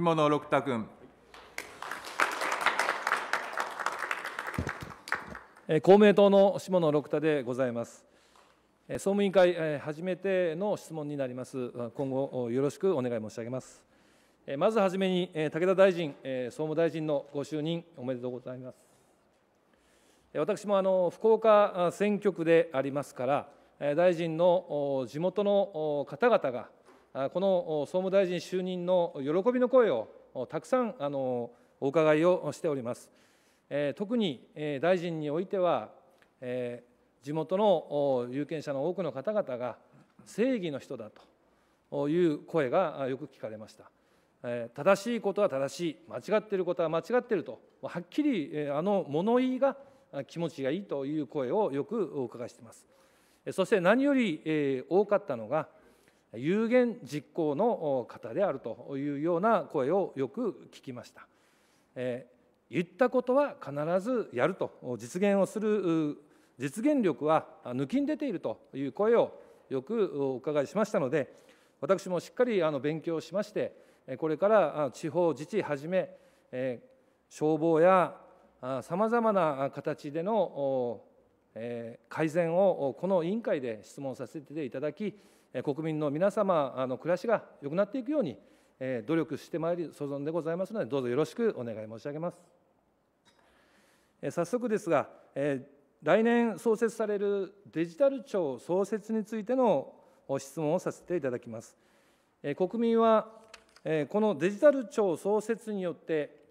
下野六太君。公明党の下野六太でございます。総務委員会初めての質問になります。今後よろしくお願い申し上げます。まずはじめに武田大臣、総務大臣のご就任おめでとうございます。私もあの福岡選挙区でありますから、大臣の地元の方々がこの総務大臣就任の喜びの声をたくさんあのお伺いをしております。特に大臣においては、地元の有権者の多くの方々が正義の人だという声がよく聞かれました。正しいことは正しい、間違っていることは間違っていると、はっきりあの物言いが気持ちがいいという声をよくお伺いしています。そして何より多かったのが、有言実行の方であるというような声をよく聞きました。えー、言ったことは必ずやると実現をする実現力は抜きん出ているという声をよくお伺いしましたので私もしっかりあの勉強しましてこれから地方自治はじめ、えー、消防やさまざまな形での改善をこの委員会で質問させていただき国民の皆様の暮らしが良くなっていくように努力してまいり所存でございますのでどうぞよろしくお願い申し上げます早速ですが来年創設されるデジタル庁創設についての質問をさせていただきます国民はこのデジタル庁創設によって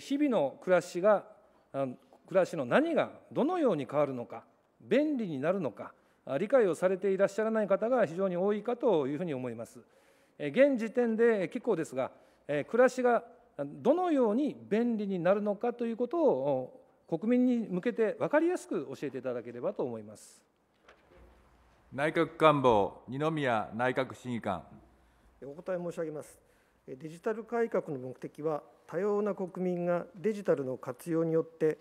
日々の暮らしが暮らしの何がどのように変わるのか便利になるのか理解をされていらっしゃらない方が非常に多いかというふうに思います。現時点で結構ですが、暮らしがどのように便利になるのかということを国民に向けて分かりやすく教えていただければと思います。内閣官房、二宮内閣審議官。お答え申し上げます。デジタル改革の目的は、多様な国民がデジタルの活用によって、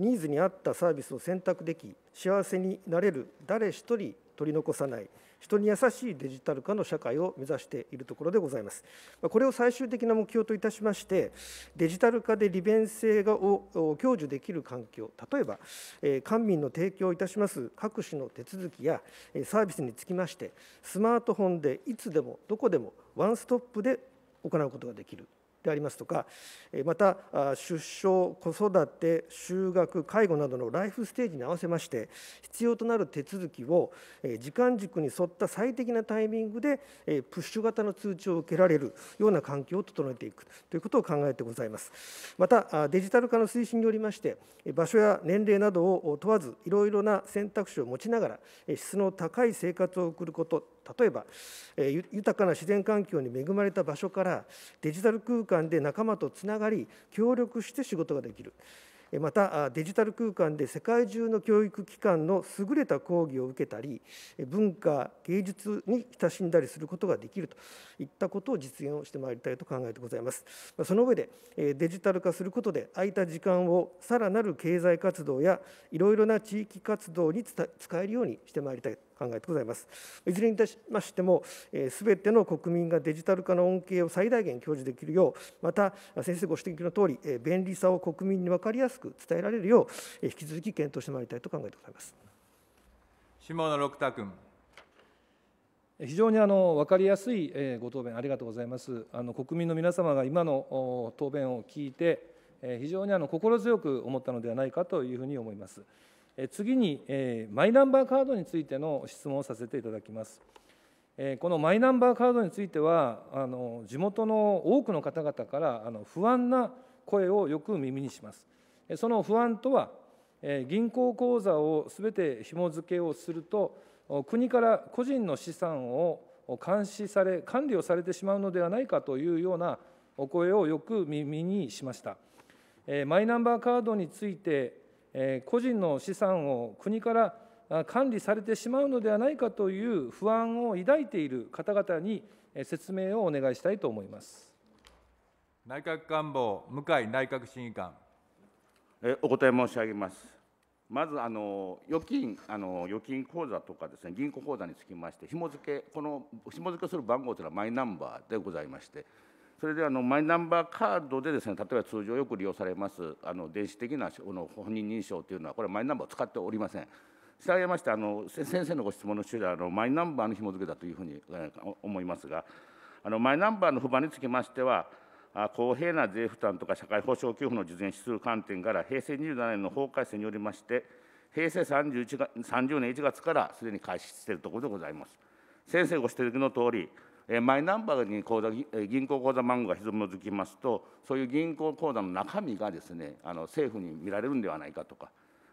ニーズに合ったサービスを選択でき幸せになれる誰一人取り残さない人に優しいデジタル化の社会を目指しているところでございます。これを最終的な目標といたしまして、デジタル化で利便性を享受できる環境、例えば、官民の提供いたします各種の手続きやサービスにつきまして、スマートフォンでいつでもどこでもワンストップで行うことができるでありますとかまた出生子育て就学介護などのライフステージに合わせまして必要となる手続きを時間軸に沿った最適なタイミングでプッシュ型の通知を受けられるような環境を整えていくということを考えてございますまたデジタル化の推進によりまして場所や年齢などを問わずいろいろな選択肢を持ちながら質の高い生活を送ること例えば、えー、豊かな自然環境に恵まれた場所からデジタル空間で仲間とつながり協力して仕事ができるまたデジタル空間で世界中の教育機関の優れた講義を受けたり文化芸術に親しんだりすることができるといったことを実現をしてまいりたいと考えてございますその上でデジタル化することで空いた時間をさらなる経済活動やいろいろな地域活動に使えるようにしてまいりたい考えてございます。いずれにいたしましても、すべての国民がデジタル化の恩恵を最大限享受できるよう、また先生ご指摘のとおり、便利さを国民に分かりやすく伝えられるよう、引き続き検討してまいりたいと考えてございます。下野六太君。非常にあの分かりやすいご答弁ありがとうございます。あの国民の皆様が今の答弁を聞いて、非常にあの心強く思ったのではないかというふうに思います。次にマイナンバーカードについての質問をさせていただきます。このマイナンバーカードについてはあの地元の多くの方々からあの不安な声をよく耳にします。その不安とは銀行口座をすべて紐付けをすると国から個人の資産を監視され管理をされてしまうのではないかというようなお声をよく耳にしました。マイナンバーカードについてえ個人の資産を国から管理されてしまうのではないかという不安を抱いている方々に説明をお願いしたいと思います内閣官房、向井内閣審議官。お答え申し上げます。まずあの預金あの預金口座とかですね銀行口座につきまして紐付けこの紐付けする番号というのはマイナンバーでございましてそれであのマイナンバーカードでですね例えば通常よく利用されますあの電子的なの本人認証というのはこれはマイナンバーを使っておりません。従いましてあの先生のご質問の主旨はあのマイナンバーの紐付けだというふうに思いますがあのマイナンバーの不満につきましては公平な税負担とか社会保障給付の実現する観点から平成27年の法改正によりまして平成31 30年1月からすでに開始しているところでございます。先生ご指摘のとおりえマイナンバーに口座銀行口座番号がひずむづきますと、そういう銀行口座の中身がですねあの政府に見られるんではないかとか、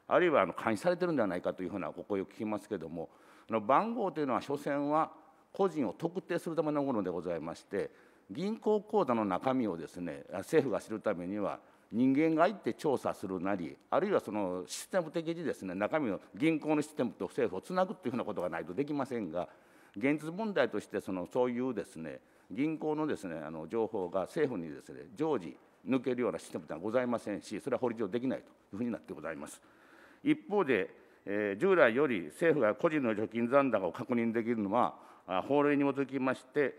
あるいはあの監視されてるんではないかというふうなお声を聞きますけれども、あの番号というのは、所詮は個人を特定するためのものでございまして、銀行口座の中身をですね政府が知るためには、人間が入って調査するなり、あるいはそのシステム的にですね中身の銀行のシステムと政府をつなぐというふうなことがないとできませんが、現実問題としてそのそういうですね銀行のですねあの情報が政府にですね常時抜けるようなシステムというのはございませんしそれは法律上できないというふうになってございます一方で、え従来より政府が個人の貯金残高を確認できるのは法令に基づきまして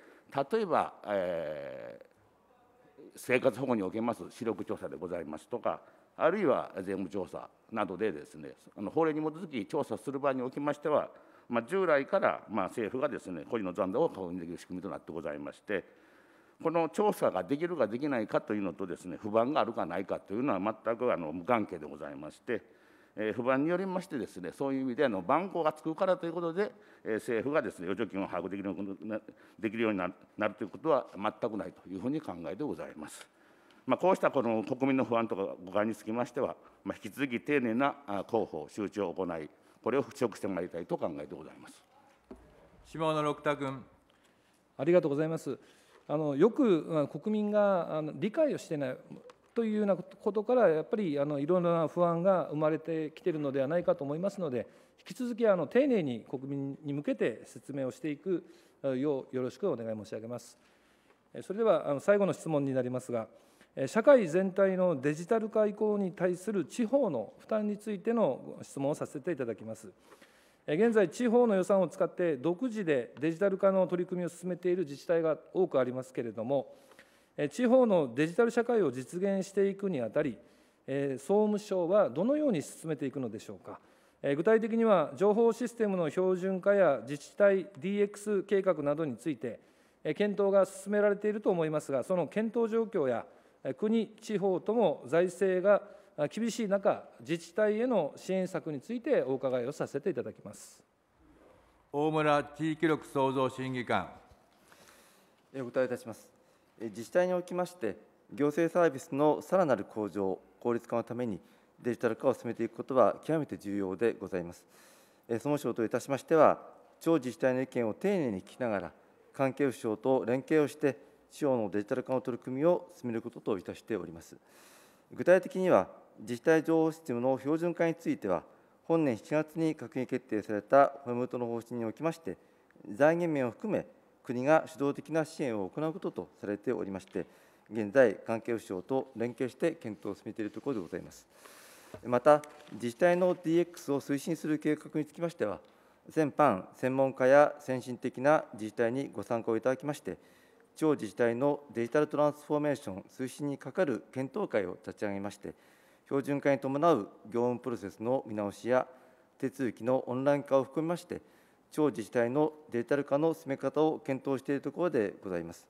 例えば、えー、生活保護におけます視力調査でございますとかあるいは税務調査などでですねあの法令に基づき調査する場合におきましてはまあ、従来から、まあ、政府がですね個人の残高を確認できる仕組みとなってございましてこの調査ができるかできないかというのとですね不満があるかないかというのは全くあの無関係でございまして、えー、不満によりましてですねそういう意味であの番号がつくからということで、えー、政府がですね預貯金を把握できるできるようになるということは全くないというふうに考えてございます。まあ、こうしたこの国民の不安とか誤解につきましては、まあ、引き続き丁寧な広報、周知を行い、これを払拭してもらいたいと考えてございます下野六太君。ありがとうございます。あのよく国民があの理解をしてないというようなことからやっぱりあのいろいろな不安が生まれてきているのではないかと思いますので引き続きあの丁寧に国民に向けて説明をしていくようよろしくお願い申し上げます。それではあの最後の質問になりますが。社会全体のデジタル化移行に対する地方の負担についての質問をさせていただきます。現在、地方の予算を使って独自でデジタル化の取り組みを進めている自治体が多くありますけれども、地方のデジタル社会を実現していくにあたり、総務省はどのように進めていくのでしょうか。具体的には、情報システムの標準化や自治体 DX 計画などについて、検討が進められていると思いますが、その検討状況や、国、地方とも財政が厳しい中、自治体への支援策についてお伺いをさせていただきます大村地域力創造審議官。お答えいたします。自治体におきまして、行政サービスのさらなる向上、効率化のために、デジタル化を進めていくことは極めて重要でございます。総務省といたしましては、地方自治体の意見を丁寧に聞きながら、関係府省と連携をして、地方のデジタル化の取り組みを進めることといたしております。具体的には、自治体情報システムの標準化については、本年7月に閣議決定された骨元の方針におきまして、財源面を含め、国が主導的な支援を行うこととされておりまして、現在、関係府省と連携して検討を進めているところでございます。また、自治体の DX を推進する計画につきましては、全般、専門家や先進的な自治体にご参考いただきまして、地方自治体のデジタルトランスフォーメーション推進にかかる検討会を立ち上げまして、標準化に伴う業務プロセスの見直しや、手続きのオンライン化を含めまして、地方自治体のデジタル化の進め方を検討しているところでございます。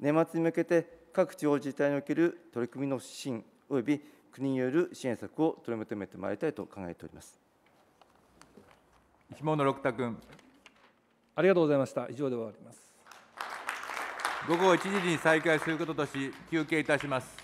年末に向けて、各地方自治体における取り組みの指針及び国による支援策を取り求めてまいりたいと考えております。下野六太君。ありがとうございました。以上で終わります。午後1時に再開することとし休憩いたします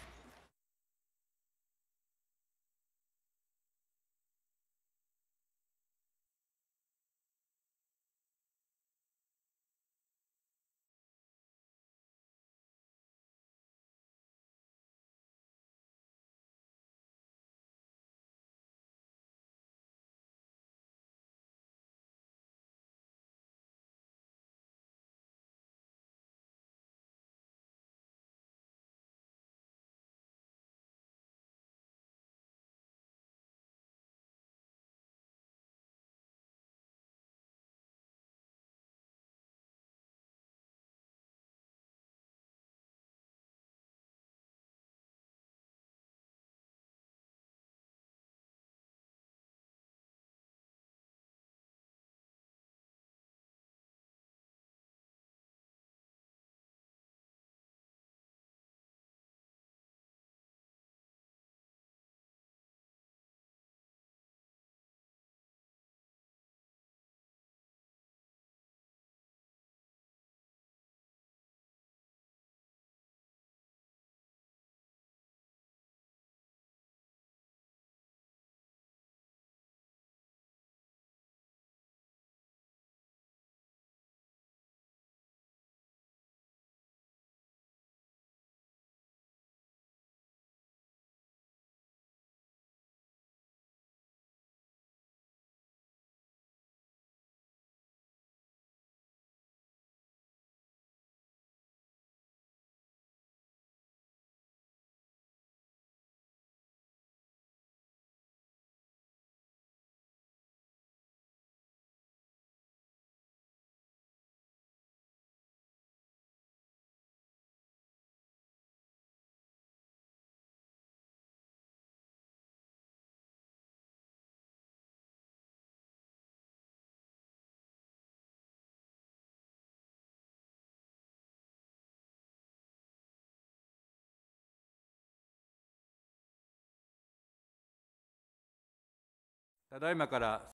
ただいまから